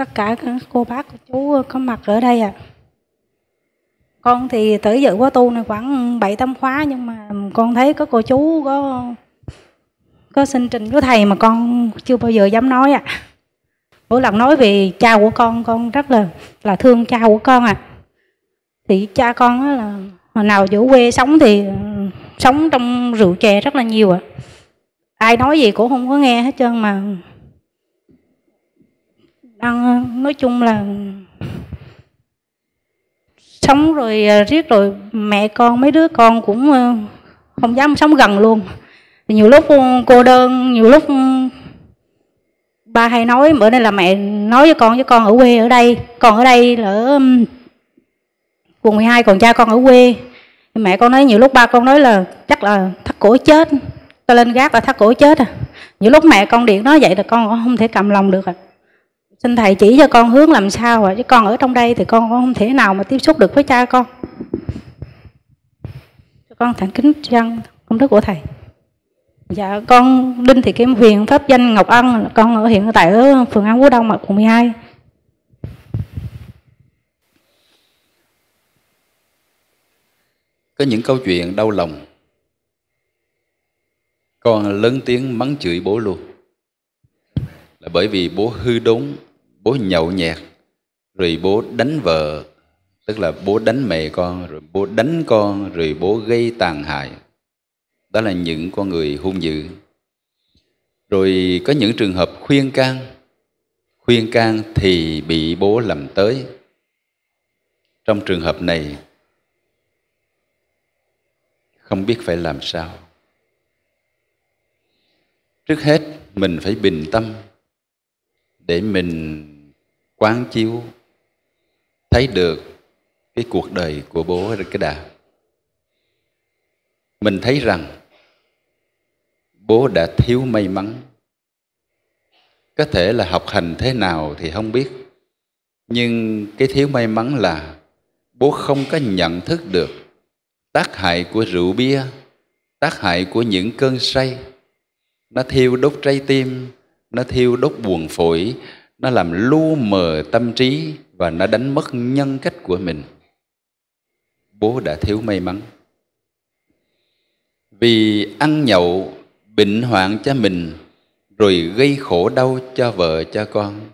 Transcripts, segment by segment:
tất cả các cô bác cô chú có mặt ở đây ạ à. con thì tới giờ quá tu này khoảng bảy tám khóa nhưng mà con thấy có cô chú có có xin trình với thầy mà con chưa bao giờ dám nói ạ à. mỗi lần nói về cha của con con rất là là thương cha của con ạ à. thì cha con là hồi nào giữa quê sống thì ừ, sống trong rượu chè rất là nhiều ạ à. ai nói gì cũng không có nghe hết trơn mà đang nói chung là sống rồi à, riết rồi mẹ con mấy đứa con cũng à, không dám sống gần luôn nhiều lúc ừ, cô đơn nhiều lúc ừ, ba hay nói bữa nay là mẹ nói với con với con ở quê ở đây con ở đây là ở ừ, quận 12 còn cha con ở quê mẹ con nói nhiều lúc ba con nói là chắc là thắt cổ chết tao lên gác là thắt cổ chết à nhiều lúc mẹ con điện nói vậy là con không thể cầm lòng được à xin thầy chỉ cho con hướng làm sao ạ chứ con ở trong đây thì con không thể nào mà tiếp xúc được với cha con cho con thẳng kính chân công đức của thầy dạ con đinh thị kim huyền pháp danh ngọc ân con ở hiện tại ở phường an phú đông quận 12 có những câu chuyện đau lòng con lớn tiếng mắng chửi bố luôn là bởi vì bố hư đúng bố nhậu nhẹt rồi bố đánh vợ tức là bố đánh mẹ con rồi bố đánh con rồi bố gây tàn hại đó là những con người hung dữ rồi có những trường hợp khuyên can khuyên can thì bị bố làm tới trong trường hợp này không biết phải làm sao trước hết mình phải bình tâm để mình quán chiếu thấy được cái cuộc đời của bố cái đà mình thấy rằng bố đã thiếu may mắn có thể là học hành thế nào thì không biết nhưng cái thiếu may mắn là bố không có nhận thức được tác hại của rượu bia tác hại của những cơn say nó thiêu đốt trái tim nó thiêu đốt buồn phổi nó làm lu mờ tâm trí và nó đánh mất nhân cách của mình bố đã thiếu may mắn vì ăn nhậu bệnh hoạn cho mình rồi gây khổ đau cho vợ cho con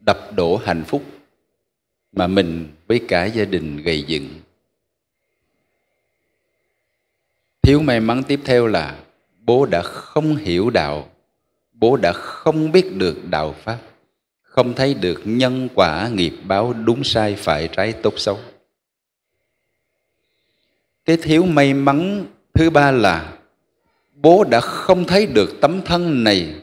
đập đổ hạnh phúc mà mình với cả gia đình gây dựng thiếu may mắn tiếp theo là bố đã không hiểu đạo bố đã không biết được đạo pháp không thấy được nhân quả nghiệp báo đúng sai phải trái tốt xấu cái thiếu may mắn thứ ba là bố đã không thấy được tấm thân này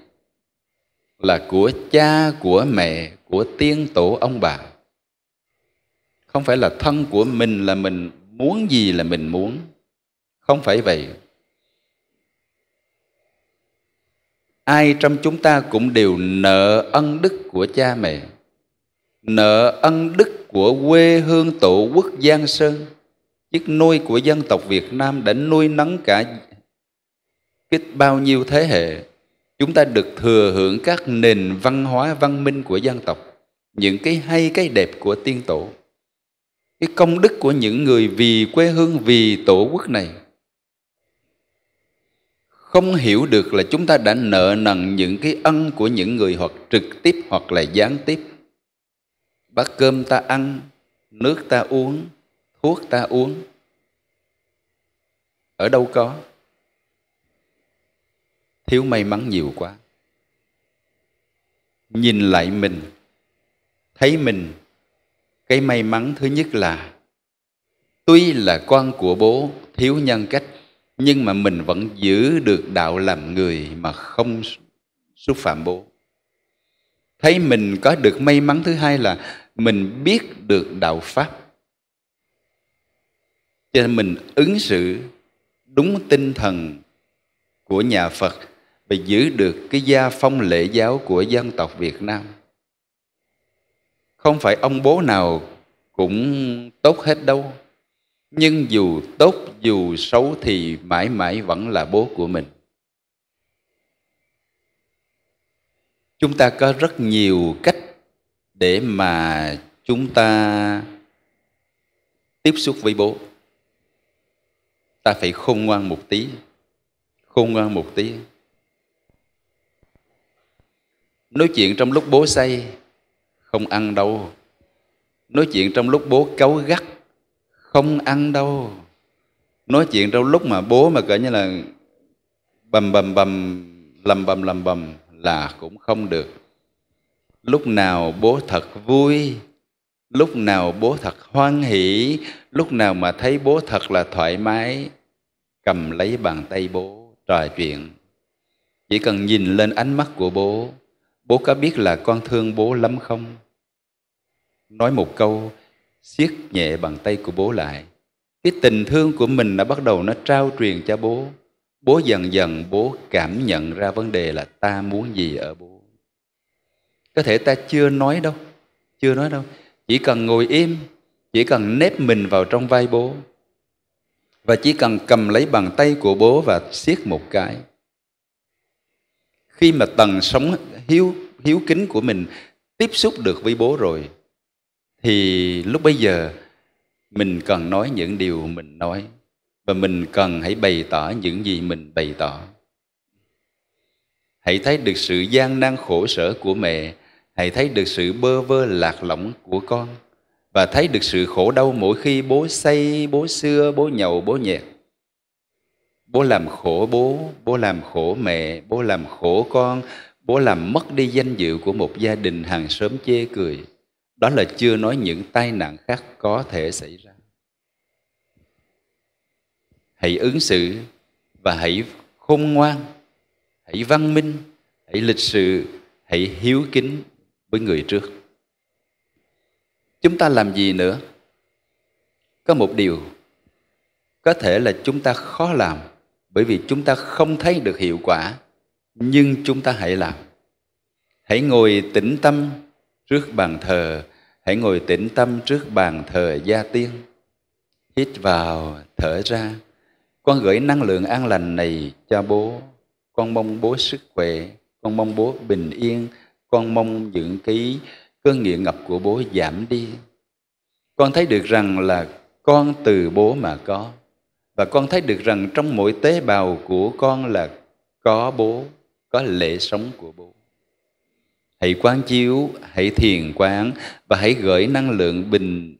là của cha của mẹ của tiên tổ ông bà không phải là thân của mình là mình muốn gì là mình muốn không phải vậy ai trong chúng ta cũng đều nợ ân đức của cha mẹ nợ ân đức của quê hương tổ quốc giang sơn chiếc nuôi của dân tộc việt nam đã nuôi nấng cả biết bao nhiêu thế hệ chúng ta được thừa hưởng các nền văn hóa văn minh của dân tộc những cái hay cái đẹp của tiên tổ cái công đức của những người vì quê hương vì tổ quốc này không hiểu được là chúng ta đã nợ nần những cái ân của những người hoặc trực tiếp hoặc là gián tiếp bát cơm ta ăn nước ta uống thuốc ta uống ở đâu có thiếu may mắn nhiều quá nhìn lại mình thấy mình cái may mắn thứ nhất là tuy là con của bố thiếu nhân cách nhưng mà mình vẫn giữ được đạo làm người mà không xúc phạm bố thấy mình có được may mắn thứ hai là mình biết được đạo pháp cho nên mình ứng xử đúng tinh thần của nhà phật và giữ được cái gia phong lễ giáo của dân tộc việt nam không phải ông bố nào cũng tốt hết đâu nhưng dù tốt dù xấu thì mãi mãi vẫn là bố của mình chúng ta có rất nhiều cách để mà chúng ta tiếp xúc với bố ta phải khôn ngoan một tí khôn ngoan một tí nói chuyện trong lúc bố say không ăn đâu nói chuyện trong lúc bố cáu gắt không ăn đâu nói chuyện trong lúc mà bố mà cỡ như là bầm bầm bầm lầm bầm lầm bầm là cũng không được lúc nào bố thật vui lúc nào bố thật hoan hỷ lúc nào mà thấy bố thật là thoải mái cầm lấy bàn tay bố trò chuyện chỉ cần nhìn lên ánh mắt của bố bố có biết là con thương bố lắm không nói một câu siết nhẹ bàn tay của bố lại cái tình thương của mình đã bắt đầu nó trao truyền cho bố bố dần dần bố cảm nhận ra vấn đề là ta muốn gì ở bố có thể ta chưa nói đâu chưa nói đâu chỉ cần ngồi im chỉ cần nếp mình vào trong vai bố và chỉ cần cầm lấy bàn tay của bố và siết một cái khi mà tầng sống hiếu hiếu kính của mình tiếp xúc được với bố rồi thì lúc bây giờ mình cần nói những điều mình nói và mình cần hãy bày tỏ những gì mình bày tỏ hãy thấy được sự gian nan khổ sở của mẹ hãy thấy được sự bơ vơ lạc lõng của con và thấy được sự khổ đau mỗi khi bố say bố xưa bố nhậu bố nhẹt bố làm khổ bố bố làm khổ mẹ bố làm khổ con bố làm mất đi danh dự của một gia đình hàng xóm chê cười đó là chưa nói những tai nạn khác có thể xảy ra hãy ứng xử và hãy khôn ngoan hãy văn minh hãy lịch sự hãy hiếu kính với người trước chúng ta làm gì nữa có một điều có thể là chúng ta khó làm bởi vì chúng ta không thấy được hiệu quả nhưng chúng ta hãy làm hãy ngồi tĩnh tâm trước bàn thờ hãy ngồi tĩnh tâm trước bàn thờ gia tiên hít vào thở ra con gửi năng lượng an lành này cho bố con mong bố sức khỏe con mong bố bình yên con mong những cái cơn nghiện ngập của bố giảm đi con thấy được rằng là con từ bố mà có và con thấy được rằng trong mỗi tế bào của con là có bố có lễ sống của bố hãy quán chiếu hãy thiền quán và hãy gửi năng lượng bình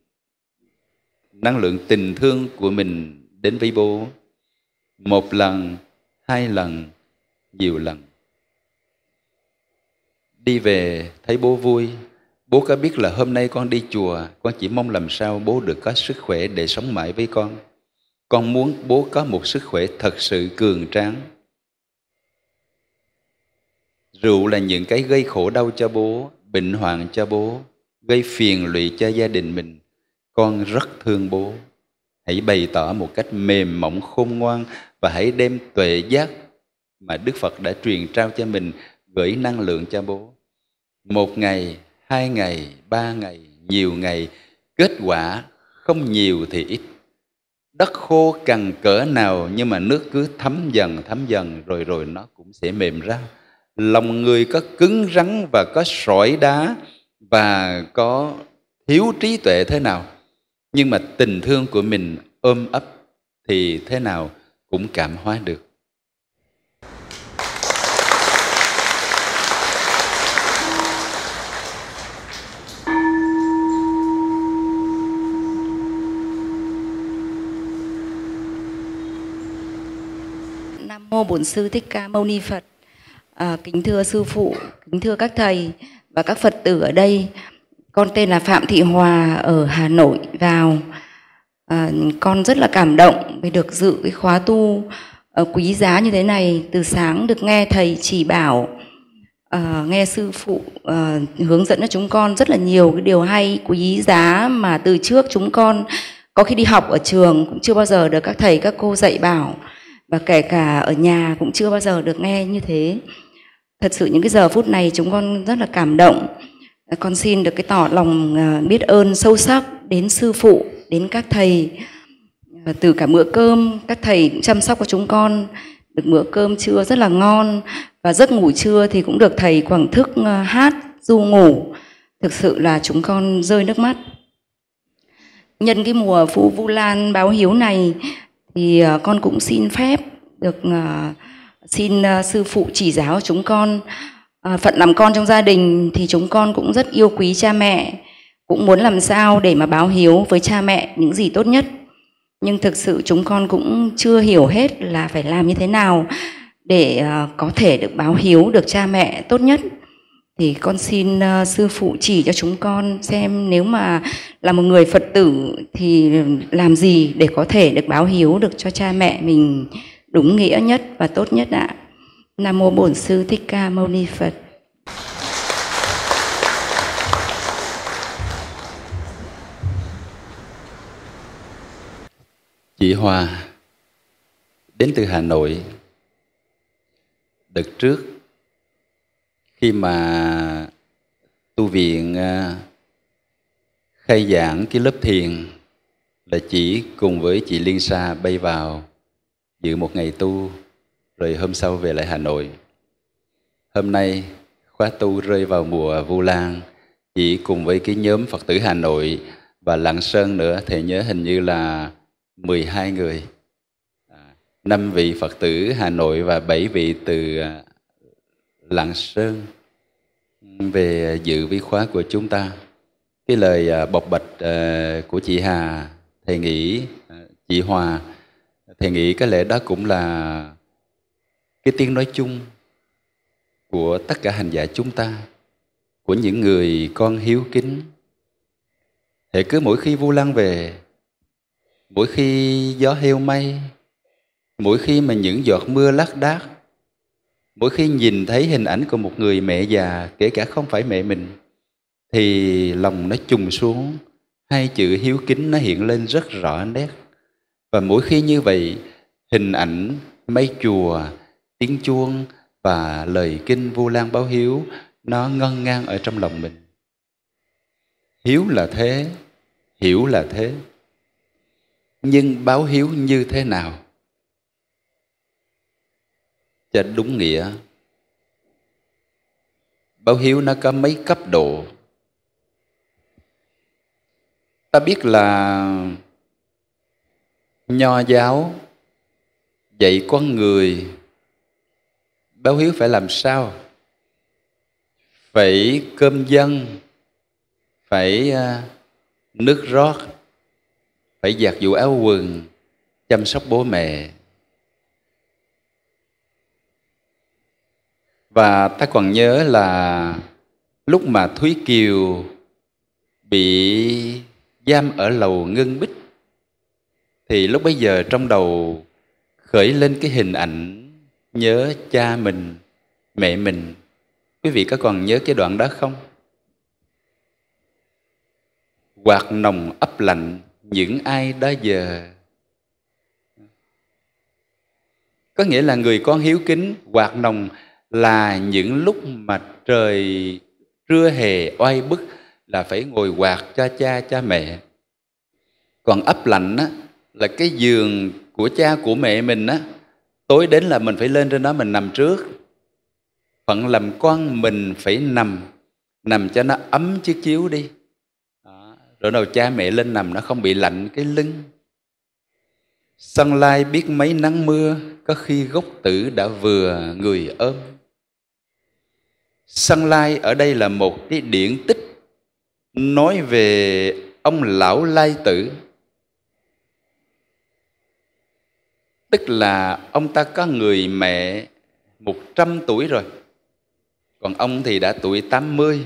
năng lượng tình thương của mình đến với bố một lần hai lần nhiều lần đi về thấy bố vui bố có biết là hôm nay con đi chùa con chỉ mong làm sao bố được có sức khỏe để sống mãi với con con muốn bố có một sức khỏe thật sự cường tráng Rượu là những cái gây khổ đau cho bố, bệnh hoạn cho bố, gây phiền lụy cho gia đình mình. Con rất thương bố. Hãy bày tỏ một cách mềm mỏng khôn ngoan và hãy đem tuệ giác mà Đức Phật đã truyền trao cho mình gửi năng lượng cho bố. Một ngày, hai ngày, ba ngày, nhiều ngày, kết quả không nhiều thì ít. Đất khô cằn cỡ nào nhưng mà nước cứ thấm dần thấm dần rồi rồi nó cũng sẽ mềm ra lòng người có cứng rắn và có sỏi đá và có thiếu trí tuệ thế nào nhưng mà tình thương của mình ôm ấp thì thế nào cũng cảm hóa được Nam mô Bổn sư Thích Ca Mâu Ni Phật. À, kính thưa sư phụ, kính thưa các thầy và các Phật tử ở đây, con tên là Phạm Thị Hòa ở Hà Nội vào. À, con rất là cảm động vì được dự cái khóa tu uh, quý giá như thế này. Từ sáng được nghe thầy chỉ bảo, uh, nghe sư phụ uh, hướng dẫn cho chúng con rất là nhiều cái điều hay quý giá mà từ trước chúng con có khi đi học ở trường cũng chưa bao giờ được các thầy các cô dạy bảo và kể cả ở nhà cũng chưa bao giờ được nghe như thế thật sự những cái giờ phút này chúng con rất là cảm động con xin được cái tỏ lòng à, biết ơn sâu sắc đến sư phụ đến các thầy và từ cả bữa cơm các thầy cũng chăm sóc cho chúng con được bữa cơm trưa rất là ngon và giấc ngủ trưa thì cũng được thầy quảng thức à, hát du ngủ thực sự là chúng con rơi nước mắt nhân cái mùa phụ vu lan báo hiếu này thì à, con cũng xin phép được uh, xin ờ, sư phụ chỉ giáo chúng con ờ, phận làm con trong gia đình thì chúng con cũng rất yêu quý cha mẹ cũng muốn làm sao để mà báo hiếu với cha mẹ những gì tốt nhất nhưng thực sự chúng con cũng chưa hiểu hết là phải làm như thế nào để ờ, có thể được báo hiếu được cha mẹ tốt nhất thì con xin sư phụ chỉ cho chúng con xem nếu mà là một người phật tử thì làm gì để có thể được báo hiếu được cho cha mẹ mình đúng nghĩa nhất và tốt nhất ạ. À. Nam mô Bổn sư Thích Ca Mâu Ni Phật. Chị Hòa đến từ Hà Nội đợt trước khi mà tu viện à, khai giảng cái lớp thiền là chỉ cùng với chị Liên Sa bay vào dự một ngày tu rồi hôm sau về lại Hà Nội. Hôm nay khóa tu rơi vào mùa Vu Lan, chỉ cùng với cái nhóm Phật tử Hà Nội và Lạng Sơn nữa, thì nhớ hình như là 12 người. À, năm vị Phật tử Hà Nội và bảy vị từ à, Lạng Sơn về dự vi khóa của chúng ta. Cái lời à, bộc bạch của chị Hà, thầy nghĩ chị Hòa thầy nghĩ có lẽ đó cũng là cái tiếng nói chung của tất cả hành giả chúng ta của những người con hiếu kính hệ cứ mỗi khi vu lan về mỗi khi gió heo mây mỗi khi mà những giọt mưa lác đác mỗi khi nhìn thấy hình ảnh của một người mẹ già kể cả không phải mẹ mình thì lòng nó trùng xuống hai chữ hiếu kính nó hiện lên rất rõ nét và mỗi khi như vậy hình ảnh mấy chùa tiếng chuông và lời kinh vu lan báo hiếu nó ngân ngang ở trong lòng mình hiếu là thế hiểu là thế nhưng báo hiếu như thế nào cho đúng nghĩa báo hiếu nó có mấy cấp độ ta biết là nho giáo dạy con người báo hiếu phải làm sao phải cơm dân phải à, nước rót phải giặt vụ áo quần chăm sóc bố mẹ và ta còn nhớ là lúc mà thúy kiều bị giam ở lầu ngân bích thì lúc bấy giờ trong đầu khởi lên cái hình ảnh nhớ cha mình mẹ mình quý vị có còn nhớ cái đoạn đó không quạt nồng ấp lạnh những ai đã giờ có nghĩa là người con hiếu kính quạt nồng là những lúc mà trời trưa hè oai bức là phải ngồi quạt cho cha cha mẹ còn ấp lạnh á, là cái giường của cha của mẹ mình á tối đến là mình phải lên trên đó mình nằm trước phận làm con mình phải nằm nằm cho nó ấm chiếc chiếu đi đó. rồi đầu cha mẹ lên nằm nó không bị lạnh cái lưng sân lai biết mấy nắng mưa có khi gốc tử đã vừa người ôm sân lai ở đây là một cái điển tích nói về ông lão lai tử Tức là ông ta có người mẹ 100 tuổi rồi Còn ông thì đã tuổi 80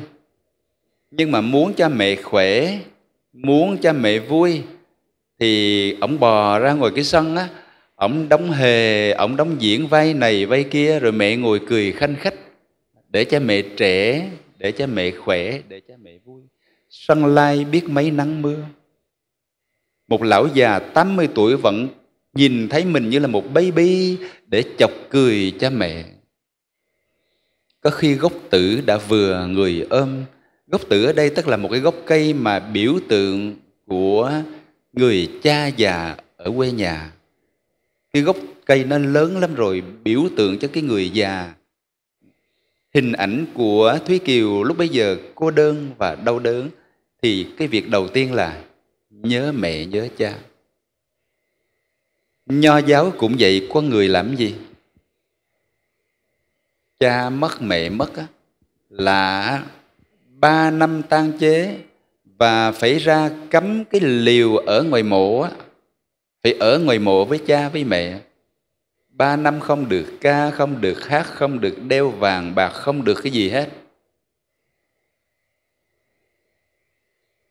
Nhưng mà muốn cha mẹ khỏe Muốn cha mẹ vui Thì ông bò ra ngoài cái sân á Ông đóng hề, ông đóng diễn vai này vai kia Rồi mẹ ngồi cười khanh khách Để cha mẹ trẻ, để cha mẹ khỏe, để cha mẹ vui Sân lai biết mấy nắng mưa Một lão già 80 tuổi vẫn nhìn thấy mình như là một baby để chọc cười cha mẹ có khi gốc tử đã vừa người ôm gốc tử ở đây tức là một cái gốc cây mà biểu tượng của người cha già ở quê nhà cái gốc cây nó lớn lắm rồi biểu tượng cho cái người già hình ảnh của thúy kiều lúc bây giờ cô đơn và đau đớn thì cái việc đầu tiên là nhớ mẹ nhớ cha Nho giáo cũng vậy có người làm gì? Cha mất mẹ mất á, là ba năm tang chế và phải ra cấm cái liều ở ngoài mộ á, phải ở ngoài mộ với cha với mẹ. Ba năm không được ca, không được hát, không được đeo vàng bạc, không được cái gì hết.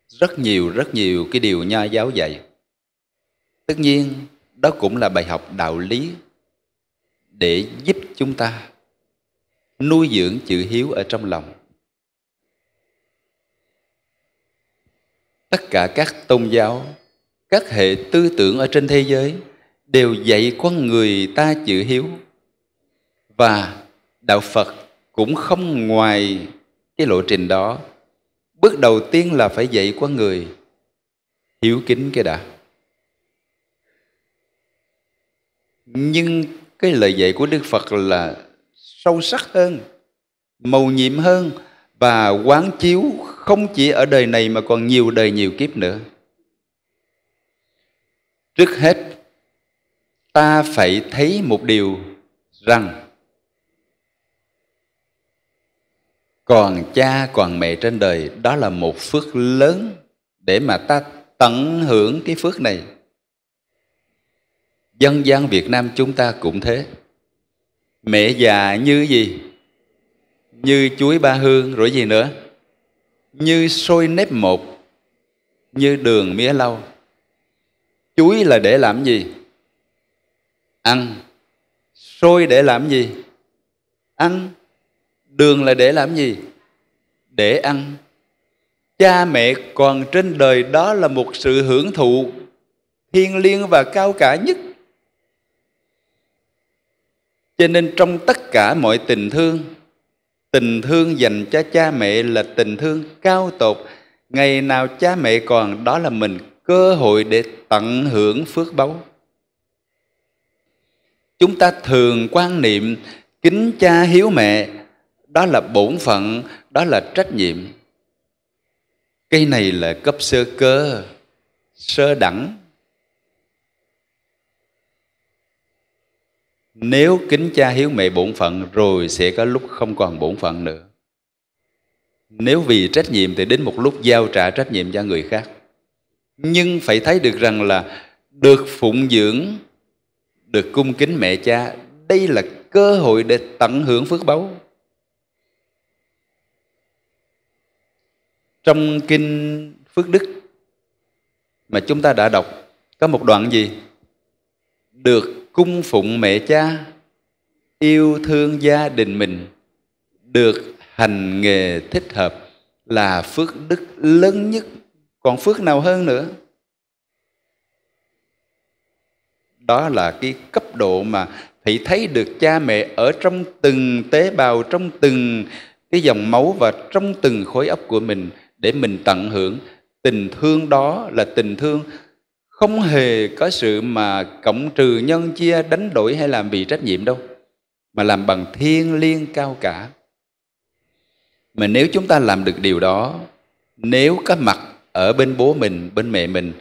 Rất nhiều, rất nhiều cái điều nho giáo dạy. Tất nhiên đó cũng là bài học đạo lý để giúp chúng ta nuôi dưỡng chữ hiếu ở trong lòng tất cả các tôn giáo các hệ tư tưởng ở trên thế giới đều dạy con người ta chữ hiếu và đạo phật cũng không ngoài cái lộ trình đó bước đầu tiên là phải dạy con người hiếu kính cái đã nhưng cái lời dạy của đức phật là sâu sắc hơn màu nhiệm hơn và quán chiếu không chỉ ở đời này mà còn nhiều đời nhiều kiếp nữa trước hết ta phải thấy một điều rằng còn cha còn mẹ trên đời đó là một phước lớn để mà ta tận hưởng cái phước này dân gian Việt Nam chúng ta cũng thế mẹ già như gì như chuối ba hương rồi gì nữa như sôi nếp một như đường mía lau chuối là để làm gì ăn sôi để làm gì ăn đường là để làm gì để ăn cha mẹ còn trên đời đó là một sự hưởng thụ thiêng liêng và cao cả nhất cho nên trong tất cả mọi tình thương tình thương dành cho cha mẹ là tình thương cao tột ngày nào cha mẹ còn đó là mình cơ hội để tận hưởng phước báu chúng ta thường quan niệm kính cha hiếu mẹ đó là bổn phận đó là trách nhiệm cái này là cấp sơ cơ sơ đẳng nếu kính cha hiếu mẹ bổn phận rồi sẽ có lúc không còn bổn phận nữa nếu vì trách nhiệm thì đến một lúc giao trả trách nhiệm cho người khác nhưng phải thấy được rằng là được phụng dưỡng được cung kính mẹ cha đây là cơ hội để tận hưởng phước báu trong kinh phước đức mà chúng ta đã đọc có một đoạn gì được cung phụng mẹ cha yêu thương gia đình mình được hành nghề thích hợp là phước đức lớn nhất còn phước nào hơn nữa đó là cái cấp độ mà thị thấy được cha mẹ ở trong từng tế bào trong từng cái dòng máu và trong từng khối óc của mình để mình tận hưởng tình thương đó là tình thương không hề có sự mà cộng trừ nhân chia đánh đổi hay làm vì trách nhiệm đâu mà làm bằng thiên liêng cao cả mà nếu chúng ta làm được điều đó nếu có mặt ở bên bố mình bên mẹ mình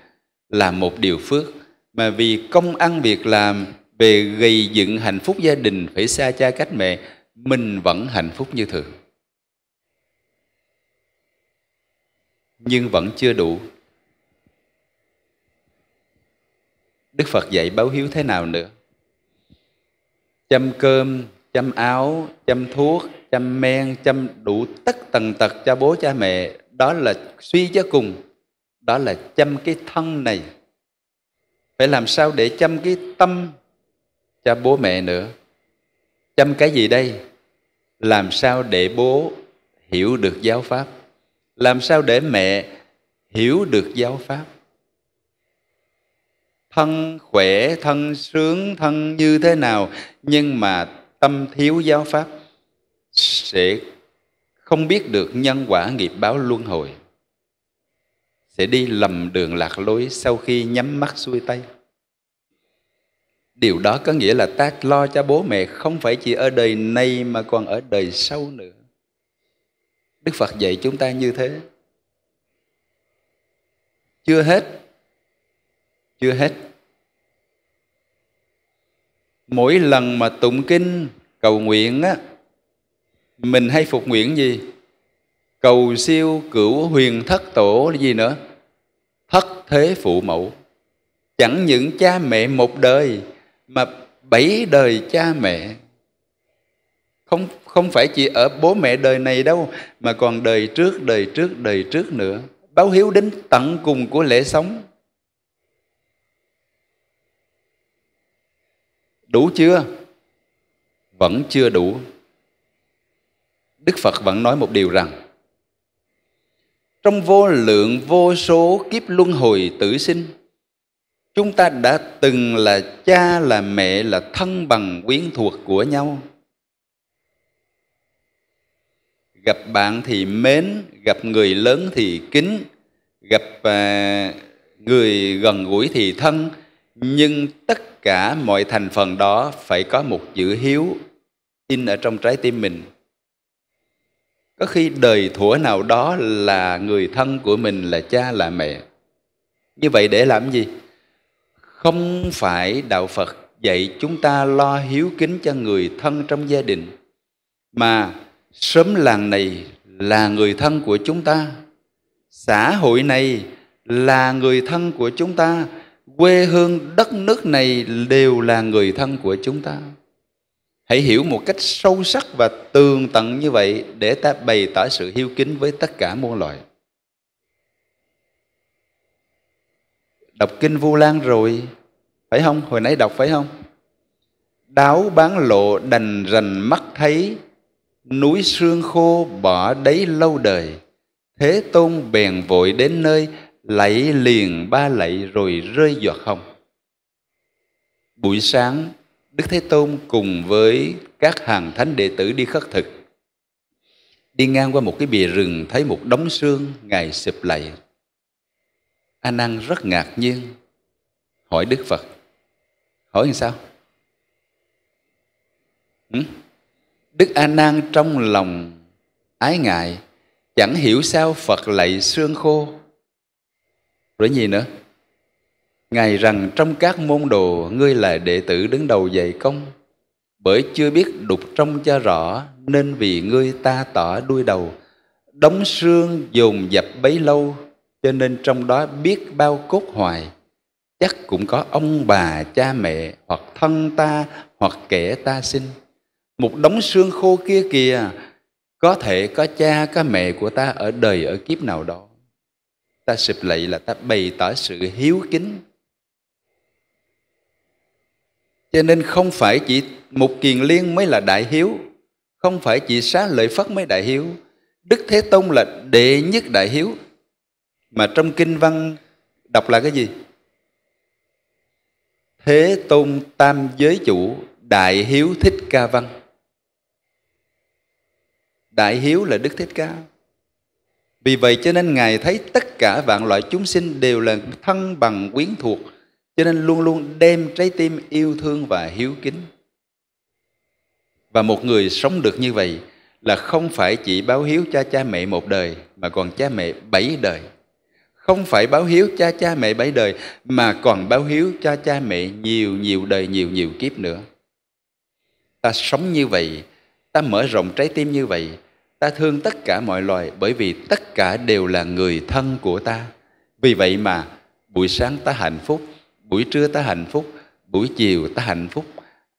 là một điều phước mà vì công ăn việc làm về gây dựng hạnh phúc gia đình phải xa cha cách mẹ mình vẫn hạnh phúc như thường nhưng vẫn chưa đủ Đức Phật dạy báo hiếu thế nào nữa? Chăm cơm, chăm áo, chăm thuốc, chăm men, chăm đủ tất tần tật cho bố cha mẹ. Đó là suy cho cùng, đó là chăm cái thân này. Phải làm sao để chăm cái tâm cho bố mẹ nữa. Chăm cái gì đây? Làm sao để bố hiểu được giáo Pháp? Làm sao để mẹ hiểu được giáo Pháp? thân khỏe thân sướng thân như thế nào nhưng mà tâm thiếu giáo pháp sẽ không biết được nhân quả nghiệp báo luân hồi sẽ đi lầm đường lạc lối sau khi nhắm mắt xuôi tay điều đó có nghĩa là ta lo cho bố mẹ không phải chỉ ở đời nay mà còn ở đời sau nữa đức phật dạy chúng ta như thế chưa hết chưa hết mỗi lần mà tụng kinh cầu nguyện á mình hay phục nguyện gì cầu siêu cửu huyền thất tổ là gì nữa thất thế phụ mẫu chẳng những cha mẹ một đời mà bảy đời cha mẹ không không phải chỉ ở bố mẹ đời này đâu mà còn đời trước đời trước đời trước nữa báo hiếu đến tận cùng của lễ sống Đủ chưa? Vẫn chưa đủ. Đức Phật vẫn nói một điều rằng trong vô lượng vô số kiếp luân hồi tử sinh chúng ta đã từng là cha là mẹ là thân bằng quyến thuộc của nhau gặp bạn thì mến gặp người lớn thì kính gặp à, người gần gũi thì thân nhưng tất cả mọi thành phần đó phải có một chữ hiếu in ở trong trái tim mình có khi đời thủa nào đó là người thân của mình là cha là mẹ như vậy để làm gì không phải đạo phật dạy chúng ta lo hiếu kính cho người thân trong gia đình mà sớm làng này là người thân của chúng ta xã hội này là người thân của chúng ta quê hương đất nước này đều là người thân của chúng ta hãy hiểu một cách sâu sắc và tường tận như vậy để ta bày tỏ sự hiếu kính với tất cả muôn loài đọc kinh vu lan rồi phải không hồi nãy đọc phải không đáo bán lộ đành rành mắt thấy núi xương khô bỏ đấy lâu đời thế tôn bèn vội đến nơi lạy liền ba lạy rồi rơi giọt hồng buổi sáng đức thế tôn cùng với các hàng thánh đệ tử đi khất thực đi ngang qua một cái bìa rừng thấy một đống xương ngài sụp lạy a nan rất ngạc nhiên hỏi đức phật hỏi như sao đức a nan trong lòng ái ngại chẳng hiểu sao phật lạy xương khô rồi gì nữa? Ngài rằng trong các môn đồ ngươi là đệ tử đứng đầu dạy công Bởi chưa biết đục trong cho rõ Nên vì ngươi ta tỏ đuôi đầu Đóng xương dồn dập bấy lâu Cho nên trong đó biết bao cốt hoài Chắc cũng có ông bà, cha mẹ Hoặc thân ta, hoặc kẻ ta sinh Một đống xương khô kia kìa Có thể có cha, có mẹ của ta ở đời, ở kiếp nào đó ta sụp lạy là ta bày tỏ sự hiếu kính cho nên không phải chỉ một kiền liên mới là đại hiếu không phải chỉ xá lợi phất mới đại hiếu đức thế tôn là đệ nhất đại hiếu mà trong kinh văn đọc là cái gì thế tôn tam giới chủ đại hiếu thích ca văn đại hiếu là đức thích ca vì vậy cho nên Ngài thấy tất cả vạn loại chúng sinh đều là thân bằng quyến thuộc, cho nên luôn luôn đem trái tim yêu thương và hiếu kính. Và một người sống được như vậy là không phải chỉ báo hiếu cha cha mẹ một đời mà còn cha mẹ bảy đời. Không phải báo hiếu cha cha mẹ bảy đời mà còn báo hiếu cha cha mẹ nhiều nhiều đời nhiều nhiều kiếp nữa. Ta sống như vậy, ta mở rộng trái tim như vậy ta thương tất cả mọi loài bởi vì tất cả đều là người thân của ta vì vậy mà buổi sáng ta hạnh phúc buổi trưa ta hạnh phúc buổi chiều ta hạnh phúc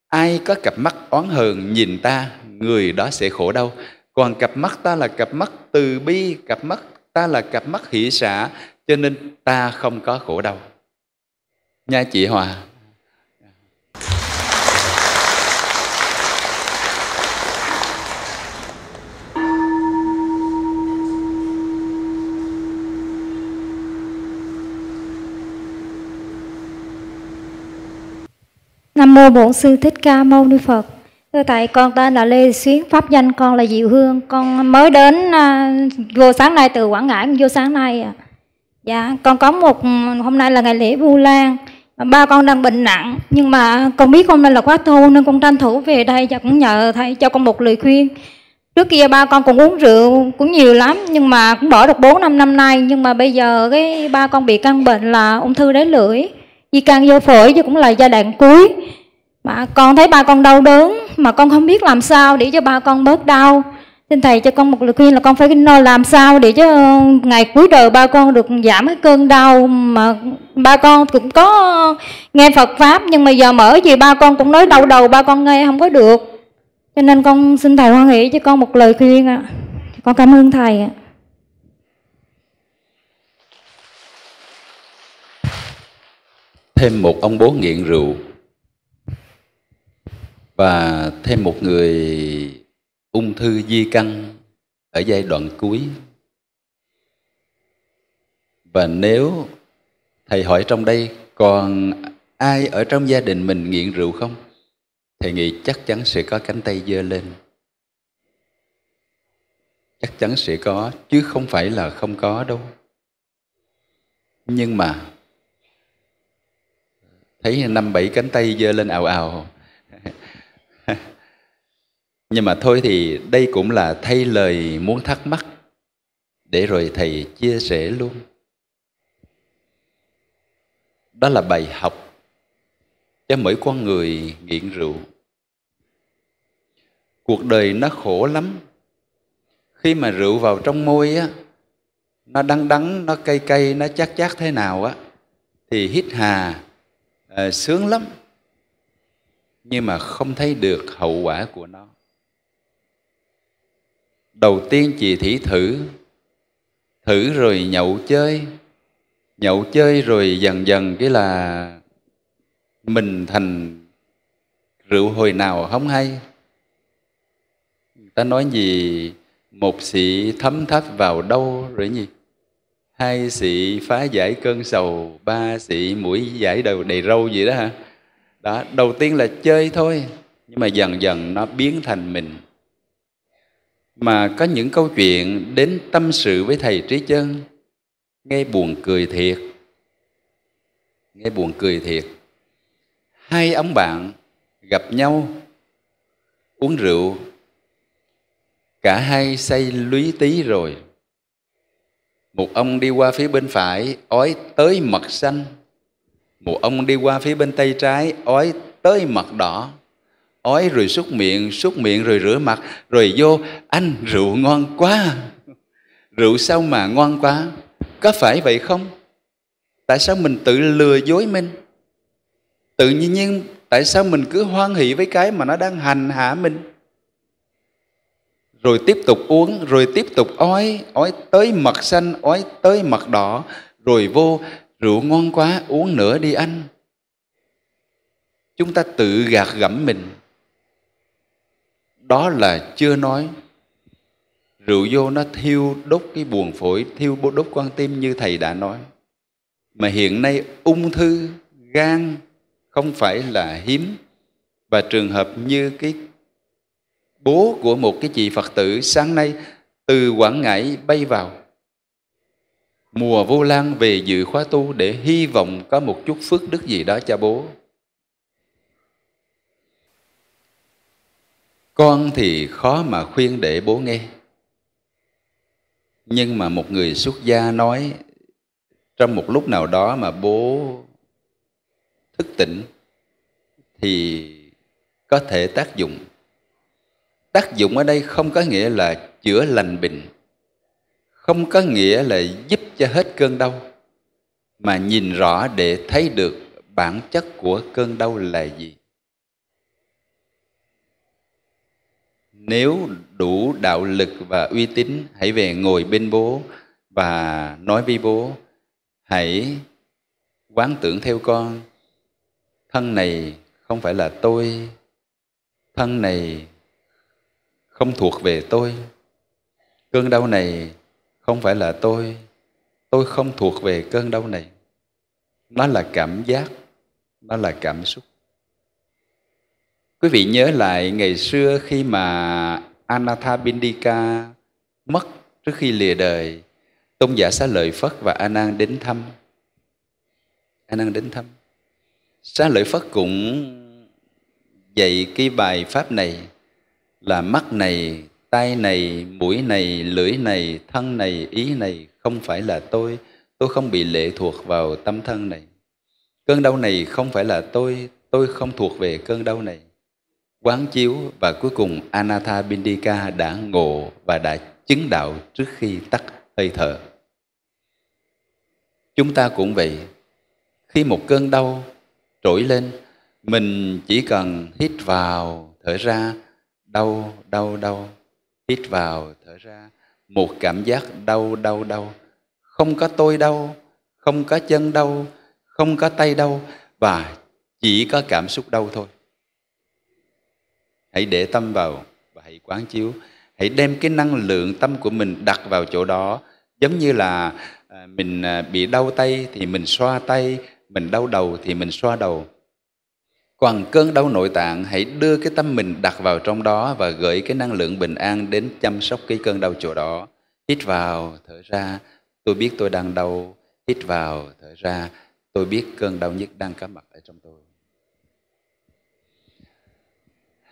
ai có cặp mắt oán hờn nhìn ta người đó sẽ khổ đau còn cặp mắt ta là cặp mắt từ bi cặp mắt ta là cặp mắt hỷ xả cho nên ta không có khổ đau nha chị hòa Nam mô Bổn sư Thích Ca Mâu Ni Phật. Thưa thầy, con tên là Lê Xuyến, pháp danh con là Diệu Hương. Con mới đến à, vô sáng nay từ Quảng Ngãi vô sáng nay à. Dạ, con có một hôm nay là ngày lễ Vu Lan. Ba con đang bệnh nặng nhưng mà con biết hôm nay là quá thu nên con tranh thủ về đây và cũng nhờ thầy cho con một lời khuyên. Trước kia ba con cũng uống rượu cũng nhiều lắm nhưng mà cũng bỏ được 4 năm năm nay nhưng mà bây giờ cái ba con bị căn bệnh là ung thư đáy lưỡi di căn vô phổi chứ cũng là giai đoạn cuối mà con thấy ba con đau đớn mà con không biết làm sao để cho ba con bớt đau xin thầy cho con một lời khuyên là con phải lo làm sao để cho ngày cuối đời ba con được giảm cái cơn đau mà ba con cũng có nghe Phật pháp nhưng mà giờ mở gì ba con cũng nói đau đầu ba con nghe không có được cho nên con xin thầy hoan hỷ cho con một lời khuyên ạ à. con cảm ơn thầy ạ à. thêm một ông bố nghiện rượu và thêm một người ung thư di căn ở giai đoạn cuối và nếu thầy hỏi trong đây còn ai ở trong gia đình mình nghiện rượu không thầy nghĩ chắc chắn sẽ có cánh tay giơ lên chắc chắn sẽ có chứ không phải là không có đâu nhưng mà thấy năm bảy cánh tay giơ lên ào ào nhưng mà thôi thì đây cũng là thay lời muốn thắc mắc để rồi thầy chia sẻ luôn đó là bài học cho mỗi con người nghiện rượu cuộc đời nó khổ lắm khi mà rượu vào trong môi á nó đắng đắng nó cay cay nó chát chát thế nào á thì hít hà à, sướng lắm nhưng mà không thấy được hậu quả của nó đầu tiên chị thỉ thử thử rồi nhậu chơi nhậu chơi rồi dần dần cái là mình thành rượu hồi nào không hay ta nói gì một sĩ thấm tháp vào đâu rồi gì hai xị phá giải cơn sầu ba xị mũi giải đầu đầy râu gì đó hả đó đầu tiên là chơi thôi nhưng mà dần dần nó biến thành mình mà có những câu chuyện đến tâm sự với thầy trí chân nghe buồn cười thiệt nghe buồn cười thiệt hai ông bạn gặp nhau uống rượu cả hai say lúy tí rồi một ông đi qua phía bên phải ói tới mật xanh một ông đi qua phía bên tay trái ói tới mật đỏ ói rồi xúc miệng xúc miệng rồi rửa mặt rồi vô anh rượu ngon quá rượu sao mà ngon quá có phải vậy không tại sao mình tự lừa dối mình tự nhiên tại sao mình cứ hoan hỷ với cái mà nó đang hành hạ mình rồi tiếp tục uống rồi tiếp tục ói ói tới mặt xanh ói tới mặt đỏ rồi vô rượu ngon quá uống nữa đi anh chúng ta tự gạt gẫm mình đó là chưa nói rượu vô nó thiêu đốt cái buồng phổi thiêu đốt quan tim như thầy đã nói mà hiện nay ung thư gan không phải là hiếm và trường hợp như cái bố của một cái chị Phật tử sáng nay từ Quảng Ngãi bay vào mùa vô lan về dự khóa tu để hy vọng có một chút phước đức gì đó cho bố. Con thì khó mà khuyên để bố nghe. Nhưng mà một người xuất gia nói trong một lúc nào đó mà bố thức tỉnh thì có thể tác dụng tác dụng ở đây không có nghĩa là chữa lành bệnh không có nghĩa là giúp cho hết cơn đau mà nhìn rõ để thấy được bản chất của cơn đau là gì nếu đủ đạo lực và uy tín hãy về ngồi bên bố và nói với bố hãy quán tưởng theo con thân này không phải là tôi thân này không thuộc về tôi cơn đau này không phải là tôi tôi không thuộc về cơn đau này nó là cảm giác nó là cảm xúc quý vị nhớ lại ngày xưa khi mà anathabindika mất trước khi lìa đời tôn giả xá lợi phất và a nan đến thăm a nan đến thăm xá lợi phất cũng dạy cái bài pháp này là mắt này, tai này, mũi này, lưỡi này, thân này, ý này không phải là tôi, tôi không bị lệ thuộc vào tâm thân này. Cơn đau này không phải là tôi, tôi không thuộc về cơn đau này. Quán chiếu và cuối cùng Anatha Bindika đã ngộ và đã chứng đạo trước khi tắt hơi thở. Chúng ta cũng vậy, khi một cơn đau trỗi lên, mình chỉ cần hít vào, thở ra, đau đau đau hít vào thở ra một cảm giác đau đau đau không có tôi đau không có chân đau không có tay đau và chỉ có cảm xúc đau thôi hãy để tâm vào và hãy quán chiếu hãy đem cái năng lượng tâm của mình đặt vào chỗ đó giống như là à, mình à, bị đau tay thì mình xoa tay mình đau đầu thì mình xoa đầu còn cơn đau nội tạng hãy đưa cái tâm mình đặt vào trong đó và gửi cái năng lượng bình an đến chăm sóc cái cơn đau chỗ đó. Hít vào, thở ra, tôi biết tôi đang đau. Hít vào, thở ra, tôi biết cơn đau nhất đang có mặt ở trong tôi.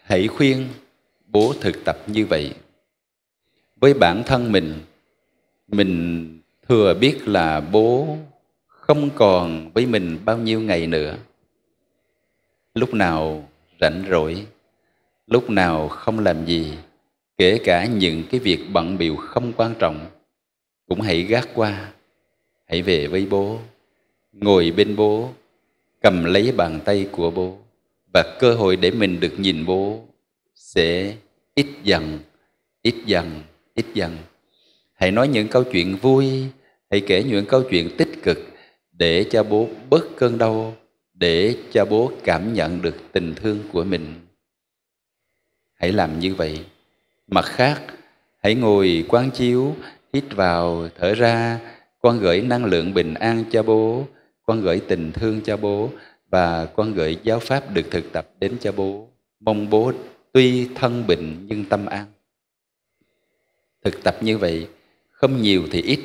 Hãy khuyên bố thực tập như vậy. Với bản thân mình, mình thừa biết là bố không còn với mình bao nhiêu ngày nữa lúc nào rảnh rỗi lúc nào không làm gì kể cả những cái việc bận biểu không quan trọng cũng hãy gác qua hãy về với bố ngồi bên bố cầm lấy bàn tay của bố và cơ hội để mình được nhìn bố sẽ ít dần ít dần ít dần hãy nói những câu chuyện vui hãy kể những câu chuyện tích cực để cho bố bớt cơn đau để cha bố cảm nhận được tình thương của mình hãy làm như vậy mặt khác hãy ngồi quán chiếu hít vào thở ra con gửi năng lượng bình an cho bố con gửi tình thương cho bố và con gửi giáo pháp được thực tập đến cho bố mong bố tuy thân bệnh nhưng tâm an thực tập như vậy không nhiều thì ít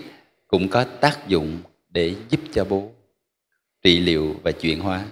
cũng có tác dụng để giúp cho bố trị liệu và chuyển hóa